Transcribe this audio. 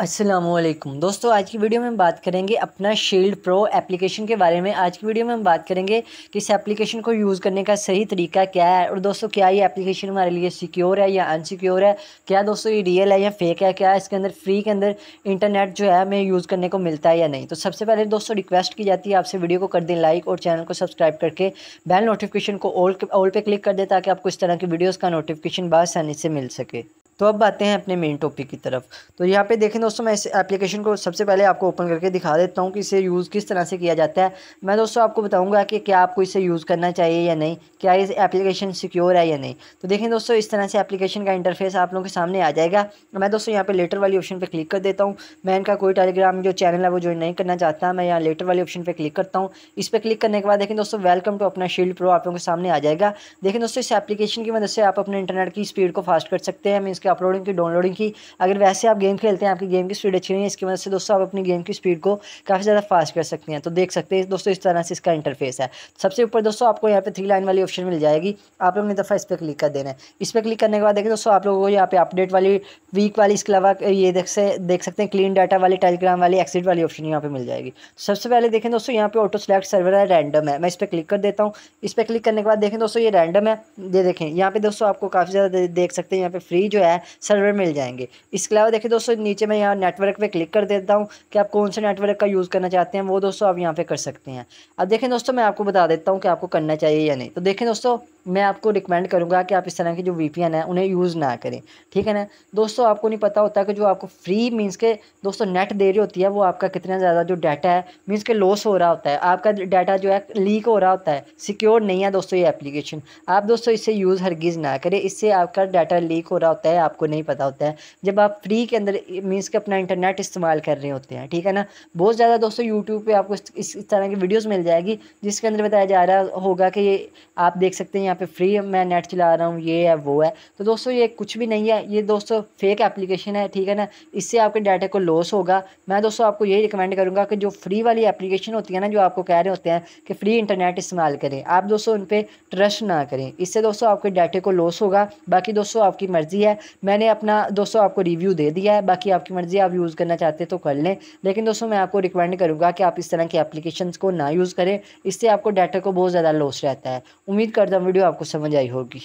असलम दोस्तों आज की वीडियो में हम बात करेंगे अपना शील्ड प्रो एप्लीकेशन के बारे में आज की वीडियो में हम बात करेंगे कि इस एप्लीकेशन को यूज़ करने का सही तरीका क्या है और दोस्तों क्या ये एप्लीकेशन हमारे लिए सिक्योर है या अनसिक्योर है क्या दोस्तों ये रियल है या फेक है क्या इसके अंदर फ्री के अंदर इंटरनेट जो है हमें यूज़ करने को मिलता है या नहीं तो सबसे पहले दोस्तों रिक्वेस्ट की जाती है आपसे वीडियो को कर दें लाइक और चैनल को सब्सक्राइब करके बेल नोटिफिकेशन को ऑल ऑल पर क्लिक कर दें ताकि आपको इस तरह की वीडियोज़ का नोटिफिकेशन बसानी से मिल सके तो अब आते हैं अपने मेन टॉपिक की तरफ तो यहाँ पे देखें दोस्तों मैं इस एप्लीकेशन को सबसे पहले आपको ओपन करके दिखा देता हूँ कि इसे यूज़ किस तरह से किया जाता है मैं दोस्तों आपको बताऊँगा कि क्या आपको इसे यूज़ करना चाहिए या नहीं क्या इस एप्लीकेशन सिक्योर है या नहीं तो देखें दोस्तों इस तरह से एप्लीकेशन का इंटरफेस आप लोगों के सामने आ जाएगा मैं दोस्तों यहाँ पर लेटर वाली ऑप्शन पर क्लिक कर देता हूँ मैं इनका कोई टेलीग्राम जो चैनल है वो ज्वाइन नहीं करना चाहता मैं यहाँ लेटर वाली ऑप्शन पर क्लिक करता हूँ इस पर क्लिक करने के बाद देखें दोस्तों वेलकम टू अपना शील्ड प्रो आप लोगों के सामने आ जाएगा देखें दोस्तों इस एप्लीकेशन की मदद से आप अपने इंटरनेट की स्पीड को फास्ट कर सकते हैं उसकी अपलोडिंग की डाउनलोडिंग की अगर वैसे आप गेम खेलते हैं आपकी गेम की स्पीड अच्छी नहीं है इसकी वजह से दोस्तों आप अपनी गेम की स्पीड को काफ़ी ज़्यादा फास्ट कर सकते हैं तो देख सकते हैं दोस्तों इस तरह से इसका इंटरफेस है सबसे ऊपर दोस्तों आपको यहाँ पर थ्री लाइन वाली ऑप्शन मिल जाएगी आप लोग ने दफ़ा इस पर क्लिक कर देना है इस पर क्लिक करने के बाद देखें दोस्तों आप लोगों को यहाँ पे अपडेट वाली वीक वाली इसके अलावा ये देख से देख सकते हैं क्लीन डाटा वाली टेलीग्राम वाली एक्सिट वाली ऑप्शन यहाँ पे मिल जाएगी सबसे पहले देखें दोस्तों यहाँ पे ऑटो सेलेक्ट सर्वर है रैंडम है मैं इस पर क्लिक कर देता हूँ इस पर क्लिक करने के बाद देखें दोस्तों ये रैंडम है ये देखें यहाँ पे दोस्तों आपको काफ़ी ज़्यादा देख सकते हैं यहाँ पे फ्री जो है है सर्वर मिल जाएंगे इसके अलावा देखिए दोस्तों नीचे मैं यहाँ नेटवर्क पर क्लिक कर देता हूँ कि आप कौन से नेटवर्क का यूज़ करना चाहते हैं वो दोस्तों आप यहाँ पर कर सकते हैं अब देखें दोस्तों मैं आपको बता देता हूँ कि आपको करना चाहिए या नहीं तो देखें दोस्तों मैं आपको रिकमेंड करूँगा कि आप इस तरह के जो वी है उन्हें यूज़ ना करें ठीक है ना दोस्तों आपको नहीं पता होता कि जो आपको फ्री मीन्स के दोस्तों नेट दे रही होती है वो आपका कितना ज़्यादा जो डाटा है मीन्स के लॉस हो रहा होता है आपका डाटा जो है लीक हो रहा होता है सिक्योर नहीं है दोस्तों ये एप्लीकेशन आप दोस्तों इससे यूज़ हरगिज़ ना करें इससे आपका डाटा लीक हो रहा होता है आपको नहीं पता होता है जब आप फ्री के अंदर मीन्स के अपना इंटरनेट इस्तेमाल कर रहे होते हैं ठीक है ना बहुत ज़्यादा दोस्तों यूट्यूब पर आपको इस तरह की वीडियोज़ मिल जाएगी जिसके अंदर बताया जा रहा होगा कि ये आप देख सकते हैं यहाँ पे फ्री मैं नेट चला रहा हूँ ये है वो है तो दोस्तों ये कुछ भी नहीं है ये दोस्तों फेक एप्लीकेशन है ठीक है ना इससे आपके डाटा को लॉस होगा मैं दोस्तों आपको यही रिकमेंड करूँगा कि जो फ्री वाली एप्लीकेशन होती है ना जो आपको कह रहे होते हैं कि फ्री इंटरनेट इस्तेमाल करें आप दोस्तों उन पर ट्रस्ट ना करें इससे दोस्तों आपके डाटे को लॉस होगा बाकी दोस्तों आपकी मर्ज़ी है मैंने अपना दोस्तों आपको रिव्यू दे दिया है बाकी आपकी मर्ज़ी आप यूज़ करना चाहते तो कर लें लेकिन दोस्तों मैं आपको रिकमेंड करूँगा कि आप इस तरह की एप्लीकेशन को ना यूज़ करें इससे आपको डाटा को बहुत ज़्यादा लॉस रहता है उम्मीद करता हूँ वीडियो आपको समझ आई होगी